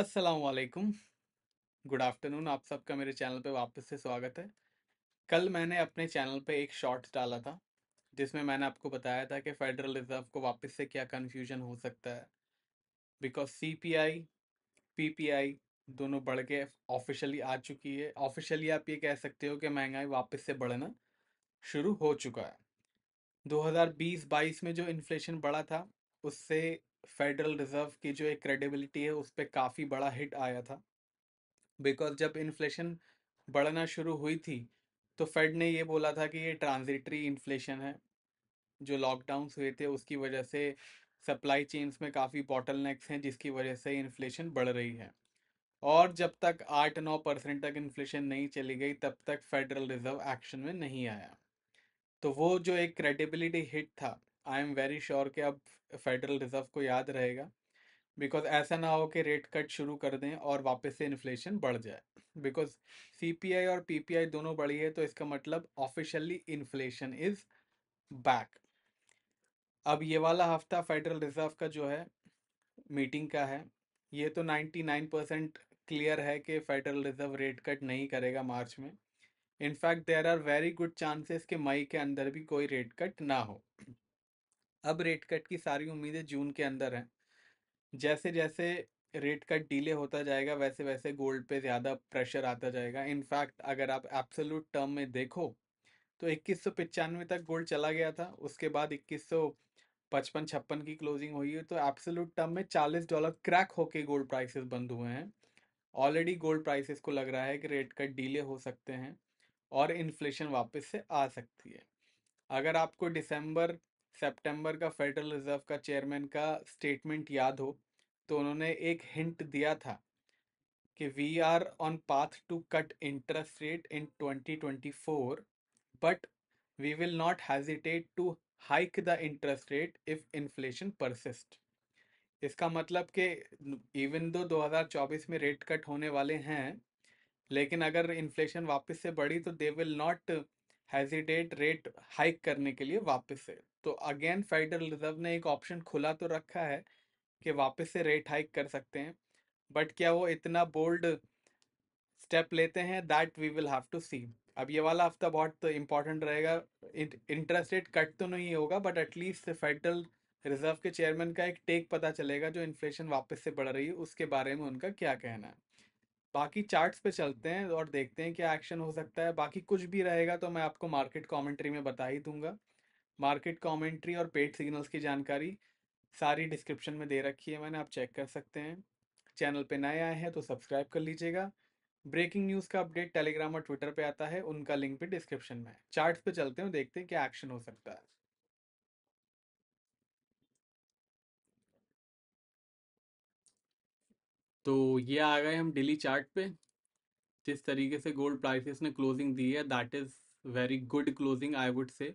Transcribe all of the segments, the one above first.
असलकुम good afternoon आप सबका मेरे चैनल पे वापस से स्वागत है कल मैंने अपने चैनल पे एक शॉर्ट डाला था जिसमें मैंने आपको बताया था कि फेडरल रिजर्व को वापस से क्या कन्फ्यूजन हो सकता है because C P I P P I दोनों बढ़ के ऑफिशियली आ चुकी है ऑफिशियली आप ये कह सकते हो कि महंगाई वापस से बढ़ना शुरू हो चुका है दो हज़ार में जो इन्फ्लेशन बढ़ा था उससे फेडरल रिजर्व की जो एक क्रेडिबिलिटी है उस पर काफ़ी बड़ा हिट आया था बिकॉज जब इन्फ्लेशन बढ़ना शुरू हुई थी तो फेड ने ये बोला था कि ये ट्रांजिटरी इन्फ्लेशन है जो लॉकडाउन हुए थे उसकी वजह से सप्लाई चेन्स में काफ़ी बॉटल नेक्स हैं जिसकी वजह से इन्फ्लेशन बढ़ रही है और जब तक आठ नौ परसेंट तक इन्फ्लेशन नहीं चली गई तब तक फेडरल रिजर्व एक्शन में नहीं आया तो वो जो एक क्रेडिबिलिटी हिट था आई एम वेरी श्योर कि अब फेडरल रिजर्व को याद रहेगा बिकॉज ऐसा ना हो कि रेट कट शुरू कर दें और वापस से इन्फ्लेशन बढ़ जाए बिकॉज सी और पी दोनों बढ़ी है तो इसका मतलब ऑफिशियली इन्फ्लेशन इज बैक अब ये वाला हफ्ता फेडरल रिजर्व का जो है मीटिंग का है ये तो 99 परसेंट क्लियर है कि फेडरल रिजर्व रेट कट नहीं करेगा मार्च में in fact there are very good chances कि मई के अंदर भी कोई रेट कट ना हो अब रेट कट की सारी उम्मीदें जून के अंदर हैं जैसे जैसे रेट कट डीले होता जाएगा वैसे वैसे गोल्ड पे ज़्यादा प्रेशर आता जाएगा इनफैक्ट अगर आप एब्सोलूट टर्म में देखो तो इक्कीस तक गोल्ड चला गया था उसके बाद इक्कीस पचपन छप्पन की क्लोजिंग हुई है तो एब्सोलूट टर्म में 40 डॉलर क्रैक होके गोल्ड प्राइसेस बंद हुए हैं ऑलरेडी गोल्ड प्राइसेस को लग रहा है कि रेट कट डीले हो सकते हैं और इन्फ्लेशन वापस से आ सकती है अगर आपको दिसंबर सितंबर का फेडरल रिजर्व का चेयरमैन का स्टेटमेंट याद हो तो उन्होंने एक हिंट दिया था कि we are on path to cut interest rate in 2024 but we will not hesitate to hike the interest rate if inflation persist इसका मतलब कि इवन दो 2024 में रेट कट होने वाले हैं लेकिन अगर इन्फ्लेशन वापस से बढ़ी तो they will not hesitate rate hike करने के लिए वापस से तो अगेन फेडरल रिजर्व ने एक ऑप्शन खुला तो रखा है कि वापस से रेट हाइक कर सकते हैं बट क्या वो इतना बोल्ड स्टेप लेते हैं that we will have to see अब ये वाला हफ्ता बहुत इंपॉर्टेंट रहेगा इंटरेस्ट रेट कट तो नहीं होगा बट एटलीस्ट फेडरल रिजर्व के चेयरमैन का एक टेक पता चलेगा जो इन्फ्लेशन वापस से बढ़ रही है उसके बारे में उनका क्या कहना है बाकी चार्ट्स पे चलते हैं और देखते हैं क्या एक्शन हो सकता है बाकी कुछ भी रहेगा तो मैं आपको मार्केट कमेंट्री में बता ही दूंगा मार्केट कमेंट्री और पेड सिग्नल्स की जानकारी सारी डिस्क्रिप्शन में दे रखी है मैंने आप चेक कर सकते हैं चैनल पे नए आए हैं तो सब्सक्राइब कर लीजिएगा ब्रेकिंग न्यूज़ का अपडेट टेलीग्राम और ट्विटर पर आता है उनका लिंक भी डिस्क्रिप्शन में है चार्ट्स पे चलते हैं देखते हैं क्या एक्शन हो सकता है तो ये आ गए हम डेली चार्ट पे जिस तरीके से गोल्ड प्राइसेस ने क्लोजिंग दी है that is very good closing I would say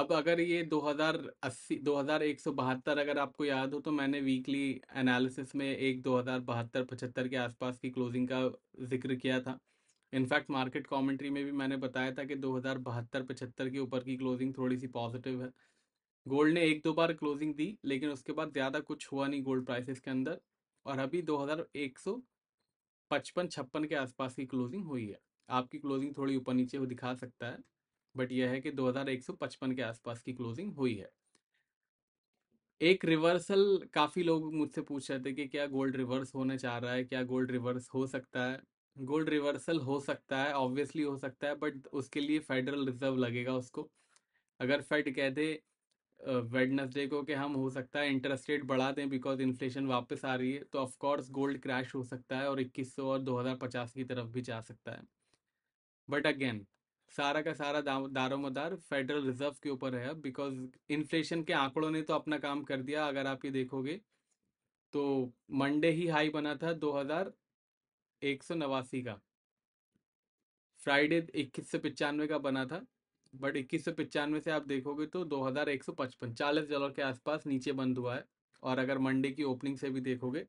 अब अगर ये 2080 2172 अगर आपको याद हो तो मैंने वीकली एनालिसिस में एक दो हजार बहत्तर के आसपास की क्लोजिंग का जिक्र किया था इनफैक्ट मार्केट कमेंट्री में भी मैंने बताया था कि 2072 75 के ऊपर की क्लोजिंग थोड़ी सी पॉजिटिव है गोल्ड ने एक दो बार क्लोजिंग दी लेकिन उसके बाद ज़्यादा कुछ हुआ नहीं गोल्ड प्राइसेस के अंदर और अभी दो हज़ार एक सौ पचपन छप्पन के आसपास की क्लोजिंग हुई है आपकी क्लोजिंग थोड़ी ऊपर नीचे दिखा सकता है बट यह है कि दो हज़ार एक सौ पचपन के आसपास की क्लोजिंग हुई है एक रिवर्सल काफ़ी लोग मुझसे पूछ रहे थे कि क्या गोल्ड रिवर्स होने चाह रहा है क्या गोल्ड रिवर्स हो सकता है गोल्ड रिवर्सल हो सकता है ऑब्वियसली हो सकता है बट उसके लिए फेडरल रिजर्व लगेगा उसको अगर फेड कह दे वेडनेसडे को कि हम हो सकता है इंटरेस्ट रेट बढ़ा दें बिकॉज इन्फ्लेशन वापस आ रही है तो ऑफकोर्स गोल्ड क्रैश हो सकता है और 2100 और 2050 की तरफ भी जा सकता है बट अगेन सारा का सारा दारोमदार फेडरल रिजर्व के ऊपर है अब बिकॉज इन्फ्लेशन के आंकड़ों ने तो अपना काम कर दिया अगर आप ये देखोगे तो मंडे ही हाई बना था दो हज़ार एक सौ नवासी का फ्राइडे इक्कीस सौ पचानवे का बना था बट इक्कीस सौ पचानवे से आप देखोगे तो दो हज़ार एक सौ पचपन चालीस डॉलर के आसपास नीचे बंद हुआ है और अगर मंडे की ओपनिंग से भी देखोगे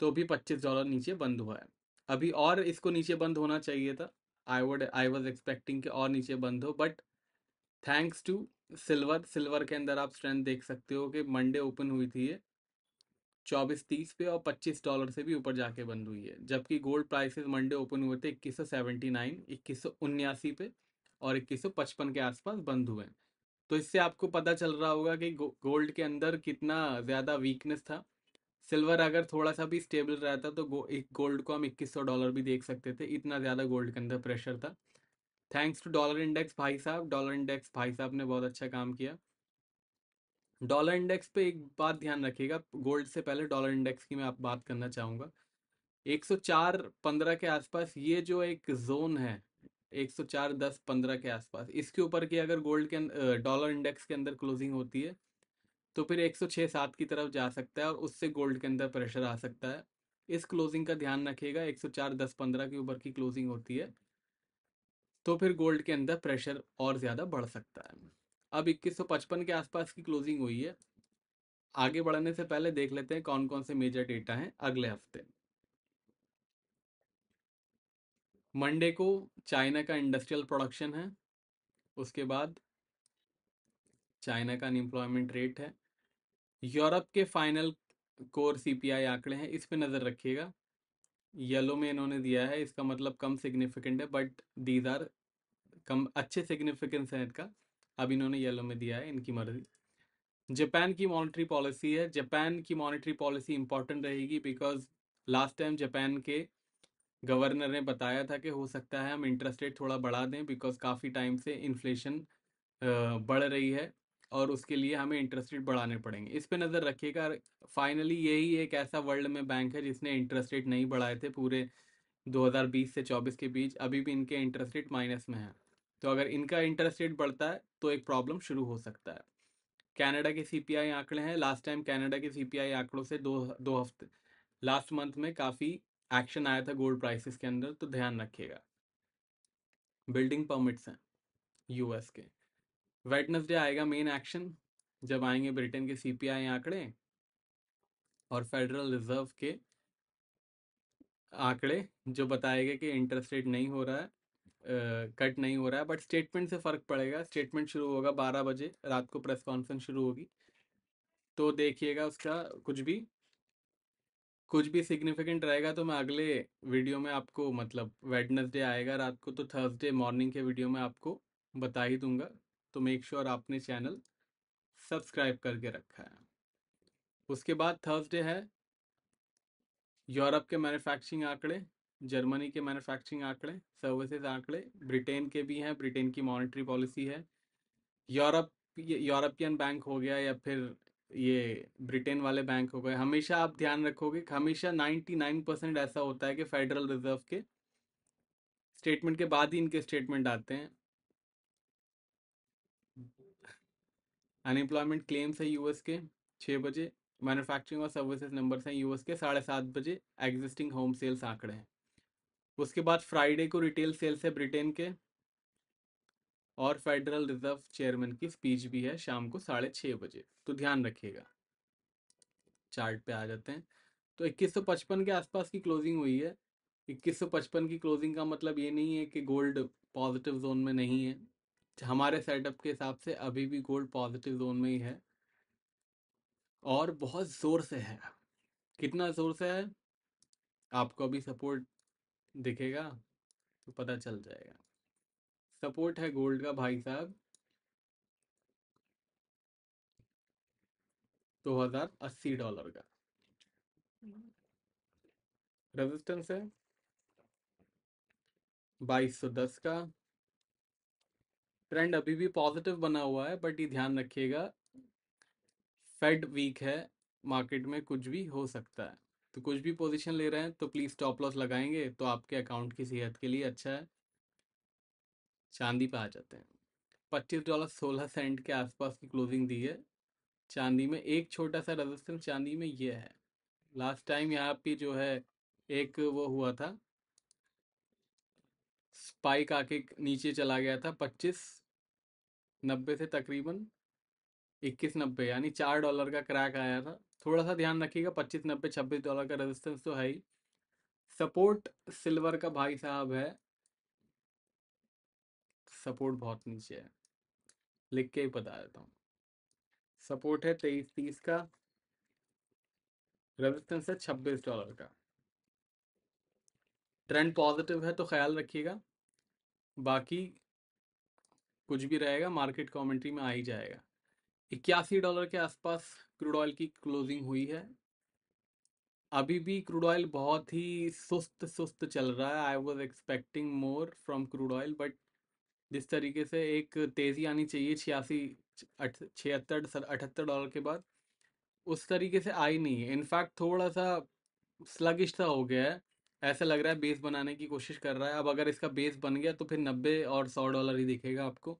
तो भी पच्चीस डॉलर नीचे बंद हुआ है अभी और इसको नीचे बंद होना चाहिए था I would I was expecting कि और नीचे बंद हो but thanks to silver silver के अंदर आप स्ट्रेंथ देख सकते हो कि मंडे ओपन हुई थी ये चौबीस तीस पे और पच्चीस डॉलर से भी ऊपर जाके बंद हुई है जबकि गोल्ड प्राइसेस मंडे ओपन हुए थे इक्कीस सौ सेवेंटी नाइन इक्कीस सौ उन्यासी पे और इक्कीस के आसपास बंद हुए तो इससे आपको पता चल रहा होगा कि गो, गोल्ड के अंदर कितना ज़्यादा वीकनेस था सिल्वर अगर थोड़ा सा भी स्टेबल रहता तो गो, एक गोल्ड को हम 2100 डॉलर भी देख सकते थे इतना ज़्यादा गोल्ड के अंदर प्रेशर था थैंक्स टू डॉलर इंडेक्स भाई साहब डॉलर इंडेक्स भाई साहब ने बहुत अच्छा काम किया डॉलर इंडेक्स पे एक बात ध्यान रखिएगा गोल्ड से पहले डॉलर इंडेक्स की मैं आप बात करना चाहूँगा 104 15 के आसपास ये जो एक जोन है एक सौ चार दस पंद्रह के आसपास इसके ऊपर की अगर गोल्ड के अं, डॉलर इंडेक्स के अंदर क्लोजिंग होती है तो फिर एक सौ छः सात की तरफ जा सकता है और उससे गोल्ड के अंदर प्रेशर आ सकता है इस क्लोजिंग का ध्यान रखिएगा एक सौ चार दस पंद्रह के ऊपर की क्लोजिंग होती है तो फिर गोल्ड के अंदर प्रेशर और ज़्यादा बढ़ सकता है अब इक्कीस सौ पचपन के आसपास की क्लोजिंग हुई है आगे बढ़ने से पहले देख लेते हैं कौन कौन से मेजर डेटा हैं अगले हफ्ते मंडे को चाइना का इंडस्ट्रियल प्रोडक्शन है उसके बाद चाइना का अनएम्प्लॉयमेंट रेट है यूरोप के फाइनल कोर सीपीआई आंकड़े हैं इस पर नज़र रखिएगा येलो में इन्होंने दिया है इसका मतलब कम सिग्निफिकेंट है बट दीज आर कम अच्छे सिग्निफिकेंस हैं इनका अब इन्होंने येलो में दिया है इनकी मर्जी जापान की मॉनेटरी पॉलिसी है जापान की मॉनेटरी पॉलिसी इंपॉर्टेंट रहेगी बिकॉज लास्ट टाइम जापान के गवर्नर ने बताया था कि हो सकता है हम इंटरेस्ट रेट थोड़ा बढ़ा दें बिकॉज काफ़ी टाइम से इन्फ्लेशन बढ़ रही है और उसके लिए हमें इंटरेस्ट रेट बढ़ाने पड़ेंगे इस पे नज़र रखिएगा फाइनली यही एक ऐसा वर्ल्ड में बैंक है जिसने इंटरेस्ट रेट नहीं बढ़ाए थे पूरे 2020 से 24 के बीच अभी भी इनके इंटरेस्ट रेट माइनस में है तो अगर इनका इंटरेस्ट रेट बढ़ता है तो एक प्रॉब्लम शुरू हो सकता है कैनेडा के सी आंकड़े हैं लास्ट टाइम कैनेडा के सी आंकड़ों से दो दो हफ्ते लास्ट मंथ में काफ़ी एक्शन आया था गोल्ड प्राइसेस के अंदर तो ध्यान रखिएगा बिल्डिंग परमिट्स हैं यूएस के वेटनसडे आएगा मेन एक्शन जब आएंगे ब्रिटेन के सीपीआई आंकड़े और फेडरल रिजर्व के आंकड़े जो बताएगा कि इंटरेस्ट रेट नहीं हो रहा है कट uh, नहीं हो रहा है बट स्टेटमेंट से फ़र्क पड़ेगा स्टेटमेंट शुरू होगा बारह बजे रात को प्रेस कॉन्फ्रेंस शुरू होगी तो देखिएगा उसका कुछ भी कुछ भी सिग्निफिकेंट रहेगा तो मैं अगले वीडियो में आपको मतलब वेडनेसडे आएगा रात को तो थर्सडे मॉर्निंग के वीडियो में आपको बता ही दूंगा तो मेक श्योर sure आपने चैनल सब्सक्राइब करके रखा है उसके बाद थर्सडे है यूरोप के मैन्युफैक्चरिंग आंकड़े जर्मनी के मैन्युफैक्चरिंग आंकड़े सर्विसेज आंकड़े ब्रिटेन के भी हैं ब्रिटेन की मॉनेटरी पॉलिसी है यूरोप यूरोपियन बैंक हो गया या फिर ये ब्रिटेन वाले बैंक हो गए हमेशा आप ध्यान रखोगे हमेशा 99 परसेंट ऐसा होता है कि फेडरल रिजर्व के स्टेटमेंट के बाद ही इनके स्टेटमेंट आते हैं अनएम्प्लॉयमेंट क्लेम्स है यूएस के छः बजे मैन्युफैक्चरिंग और सर्विसेज नंबर्स हैं यूएस के साढ़े सात बजे एग्जिस्टिंग होम सेल्स आंकड़े हैं उसके बाद फ्राइडे को रिटेल सेल्स है ब्रिटेन के और फेडरल रिजर्व चेयरमैन की स्पीच भी है शाम को साढ़े छः बजे तो ध्यान रखिएगा चार्ट पे आ जाते हैं तो 2155 के आसपास की क्लोजिंग हुई है 2155 की क्लोजिंग का मतलब ये नहीं है कि गोल्ड पॉजिटिव जोन में नहीं है हमारे सेटअप के हिसाब से अभी भी गोल्ड पॉजिटिव जोन में ही है और बहुत ज़ोर से है कितना ज़ोर से है आपको अभी सपोर्ट दिखेगा तो पता चल जाएगा सपोर्ट है गोल्ड का भाई साहब दो हजार अस्सी डॉलर का रेजिस्टेंस है बाईस सौ दस का ट्रेंड अभी भी पॉजिटिव बना हुआ है बट ये ध्यान रखिएगा फेड वीक है मार्केट में कुछ भी हो सकता है तो कुछ भी पोजीशन ले रहे हैं तो प्लीज़ स्टॉप लॉस लगाएंगे तो आपके अकाउंट की सेहत के लिए अच्छा है चांदी पे आ जाते हैं पच्चीस डॉलर सोलह सेंट के आसपास की क्लोजिंग दी है चांदी में एक छोटा सा रजिस्टेंस चांदी में ये है लास्ट टाइम यहाँ पे जो है एक वो हुआ था स्पाइक आके नीचे चला गया था पच्चीस नब्बे से तकरीबन इक्कीस नब्बे यानी चार डॉलर का क्रैक आया था थोड़ा सा ध्यान रखिएगा पच्चीस नब्बे छब्बीस डॉलर का रेजिस्टेंस तो है ही सपोर्ट सिल्वर का भाई साहब है सपोर्ट बहुत नीचे है लिख के ही बता देता हूँ सपोर्ट है तेईस तीस का रेजिस्टेंस है छब्बीस डॉलर का ट्रेंड पॉजिटिव है तो ख्याल रखिएगा बाकी कुछ भी रहेगा मार्केट कमेंट्री में आ ही जाएगा इक्यासी डॉलर के आसपास क्रूड ऑयल की क्लोजिंग हुई है अभी भी क्रूड ऑयल बहुत ही सुस्त सुस्त चल रहा है I was expecting more from crude oil but जिस तरीके से एक तेज़ी आनी चाहिए छियासी छिहत्तर अठहत्तर डॉलर के बाद उस तरीके से आई नहीं है इनफैक्ट थोड़ा सा स्लगिश सा हो गया है ऐसा लग रहा है बेस बनाने की कोशिश कर रहा है अब अगर इसका बेस बन गया तो फिर नब्बे और सौ डॉलर ही दिखेगा आपको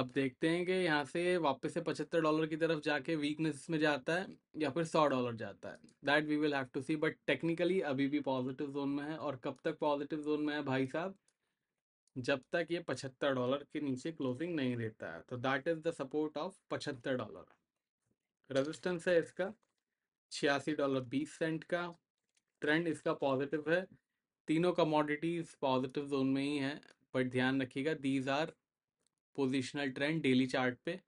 अब देखते हैं कि यहाँ से वापस से पचहत्तर डॉलर की तरफ जाके वीकनेस में जाता है या फिर सौ डॉलर जाता है that we will have to see but technically अभी भी पॉजिटिव जोन में है और कब तक पॉजिटिव जोन में है भाई साहब जब तक ये पचहत्तर डॉलर के नीचे क्लोजिंग नहीं देता है तो that is the support of पचहत्तर डॉलर रेजिस्टेंस है इसका छियासी डॉलर बीस सेंट का ट्रेंड इसका पॉजिटिव है तीनों कमोडिटीज पॉजिटिव जोन में ही है बट ध्यान रखिएगा these are positional trend daily chart पे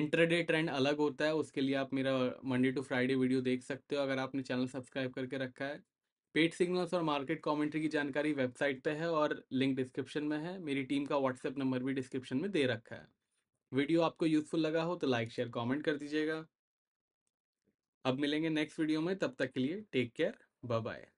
इंटरडे ट्रेंड अलग होता है उसके लिए आप मेरा मंडे टू फ्राइडे वीडियो देख सकते हो अगर आपने चैनल सब्सक्राइब करके रखा है पेड सिग्नल्स और मार्केट कमेंट्री की जानकारी वेबसाइट पे है और लिंक डिस्क्रिप्शन में है मेरी टीम का व्हाट्सएप नंबर भी डिस्क्रिप्शन में दे रखा है वीडियो आपको यूजफुल लगा हो तो लाइक शेयर कमेंट कर दीजिएगा अब मिलेंगे नेक्स्ट वीडियो में तब तक के लिए टेक केयर बाय बाय